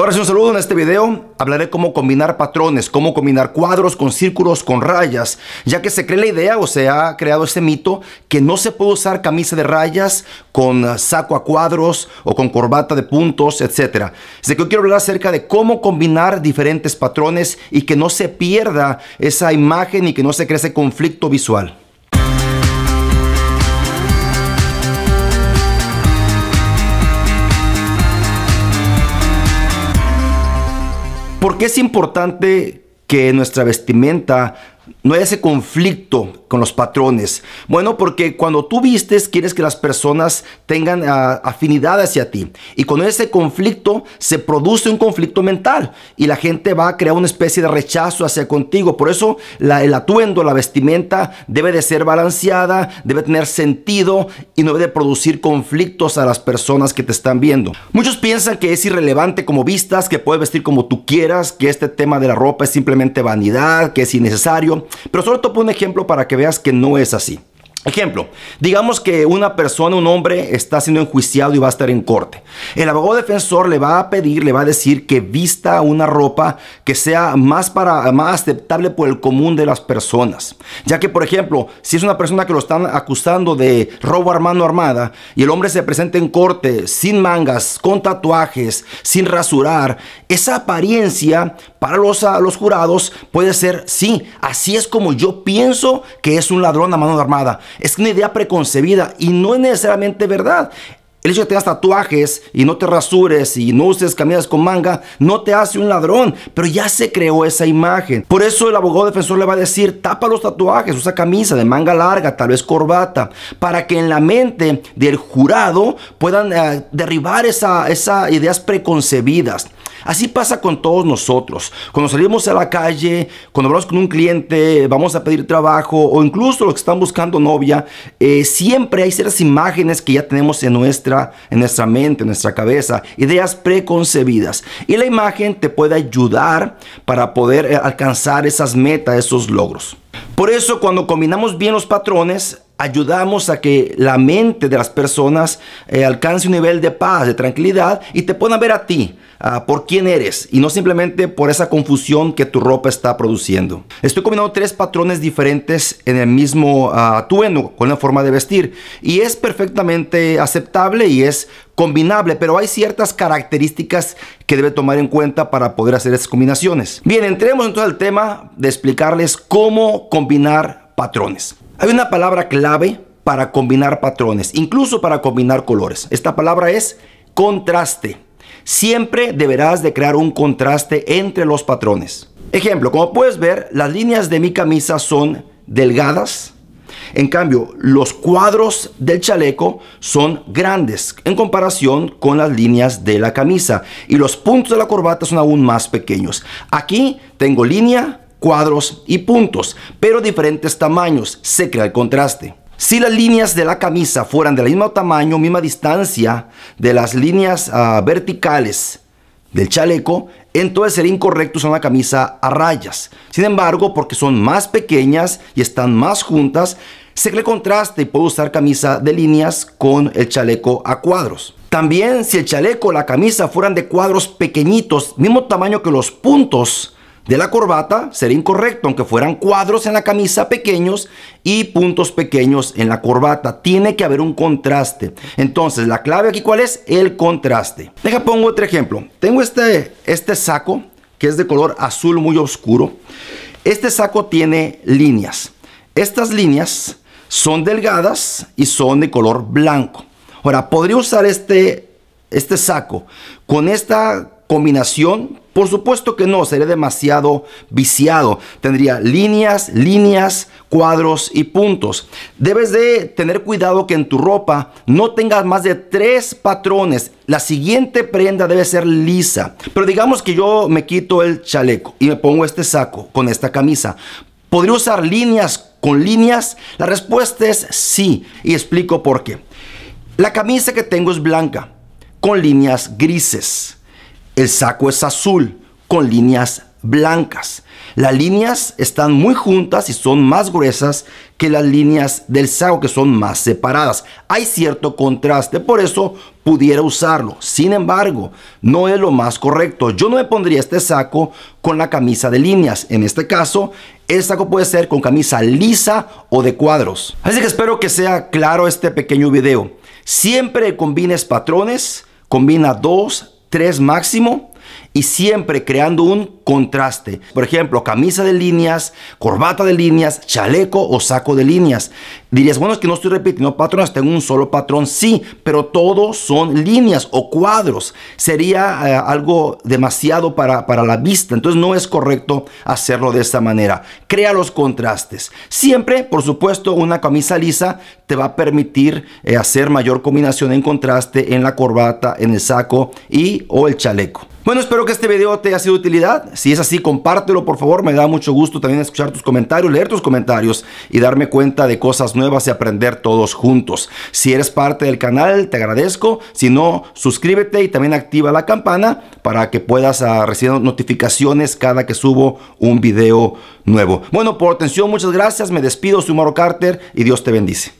Ahora un saludo en este video. Hablaré cómo combinar patrones, cómo combinar cuadros con círculos, con rayas, ya que se cree la idea o se ha creado ese mito que no se puede usar camisa de rayas con eh, saco a cuadros o con corbata de puntos, etc. Así que quiero hablar acerca de cómo combinar diferentes patrones y que no se pierda esa imagen y que no se cree ese conflicto visual. qué es importante que nuestra vestimenta no hay ese conflicto con los patrones. Bueno, porque cuando tú vistes, quieres que las personas tengan ah, afinidad hacia ti. Y con ese conflicto se produce un conflicto mental y la gente va a crear una especie de rechazo hacia contigo. Por eso la, el atuendo, la vestimenta debe de ser balanceada, debe tener sentido y no debe de producir conflictos a las personas que te están viendo. Muchos piensan que es irrelevante como vistas, que puedes vestir como tú quieras, que este tema de la ropa es simplemente vanidad, que es innecesario pero solo topo un ejemplo para que veas que no es así. Ejemplo, digamos que una persona, un hombre, está siendo enjuiciado y va a estar en corte. El abogado defensor le va a pedir, le va a decir que vista una ropa que sea más, para, más aceptable por el común de las personas. Ya que, por ejemplo, si es una persona que lo están acusando de robo a mano armada y el hombre se presenta en corte sin mangas, con tatuajes, sin rasurar, esa apariencia para los, los jurados puede ser, sí, así es como yo pienso que es un ladrón a mano armada es una idea preconcebida y no es necesariamente verdad. El hecho de que tengas tatuajes y no te rasures y no uses camisas con manga no te hace un ladrón, pero ya se creó esa imagen. Por eso el abogado defensor le va a decir, tapa los tatuajes, usa camisa de manga larga, tal vez corbata, para que en la mente del jurado puedan eh, derribar esa, esas ideas preconcebidas. Así pasa con todos nosotros. Cuando salimos a la calle, cuando hablamos con un cliente, vamos a pedir trabajo o incluso los que están buscando novia, eh, siempre hay ciertas imágenes que ya tenemos en nuestra, en nuestra mente, en nuestra cabeza, ideas preconcebidas. Y la imagen te puede ayudar para poder eh, alcanzar esas metas, esos logros. Por eso cuando combinamos bien los patrones, ayudamos a que la mente de las personas eh, alcance un nivel de paz, de tranquilidad y te puedan ver a ti, por quién eres y no simplemente por esa confusión que tu ropa está produciendo. Estoy combinando tres patrones diferentes en el mismo ah, atuendo, con la forma de vestir y es perfectamente aceptable y es combinable, pero hay ciertas características que debe tomar en cuenta para poder hacer esas combinaciones. Bien, entremos entonces al tema de explicarles cómo combinar patrones. Hay una palabra clave para combinar patrones, incluso para combinar colores. Esta palabra es contraste. Siempre deberás de crear un contraste entre los patrones. Ejemplo, como puedes ver, las líneas de mi camisa son delgadas. En cambio, los cuadros del chaleco son grandes en comparación con las líneas de la camisa. Y los puntos de la corbata son aún más pequeños. Aquí tengo línea, cuadros y puntos, pero diferentes tamaños, se crea el contraste. Si las líneas de la camisa fueran del mismo tamaño, misma distancia de las líneas ah, verticales del chaleco, entonces sería incorrecto usar una camisa a rayas. Sin embargo, porque son más pequeñas y están más juntas, se crea contraste y puedo usar camisa de líneas con el chaleco a cuadros. También si el chaleco o la camisa fueran de cuadros pequeñitos, mismo tamaño que los puntos, de la corbata sería incorrecto, aunque fueran cuadros en la camisa pequeños y puntos pequeños en la corbata. Tiene que haber un contraste. Entonces, la clave aquí, ¿cuál es? El contraste. Deja, pongo otro ejemplo. Tengo este, este saco que es de color azul muy oscuro. Este saco tiene líneas. Estas líneas son delgadas y son de color blanco. Ahora, podría usar este, este saco con esta combinación por supuesto que no, sería demasiado viciado. Tendría líneas, líneas, cuadros y puntos. Debes de tener cuidado que en tu ropa no tengas más de tres patrones. La siguiente prenda debe ser lisa. Pero digamos que yo me quito el chaleco y me pongo este saco con esta camisa. ¿Podría usar líneas con líneas? La respuesta es sí y explico por qué. La camisa que tengo es blanca con líneas grises. El saco es azul con líneas blancas. Las líneas están muy juntas y son más gruesas que las líneas del saco que son más separadas. Hay cierto contraste, por eso pudiera usarlo. Sin embargo, no es lo más correcto. Yo no me pondría este saco con la camisa de líneas. En este caso, el saco puede ser con camisa lisa o de cuadros. Así que espero que sea claro este pequeño video. Siempre combines patrones, combina dos 3 máximo, y siempre creando un contraste. Por ejemplo, camisa de líneas, corbata de líneas, chaleco o saco de líneas. Dirías, bueno, es que no estoy repitiendo patrones, tengo un solo patrón, sí, pero todos son líneas o cuadros. Sería eh, algo demasiado para, la vista, entonces no es correcto hacerlo de esta manera. Crea los contrastes. Siempre, por supuesto, una camisa lisa te va a permitir eh, hacer mayor combinación en contraste en la corbata, en el saco y o el chaleco. Bueno, espero que este video te haya sido de utilidad. Si es así, compártelo por favor. Me da mucho gusto también escuchar tus comentarios, leer tus comentarios y darme cuenta de cosas nuevas y aprender todos juntos. Si eres parte del canal, te agradezco. Si no, suscríbete y también activa la campana para que puedas ah, recibir notificaciones cada que subo un video nuevo. Bueno, por atención, muchas gracias. Me despido. Soy Mauro Carter y Dios te bendice.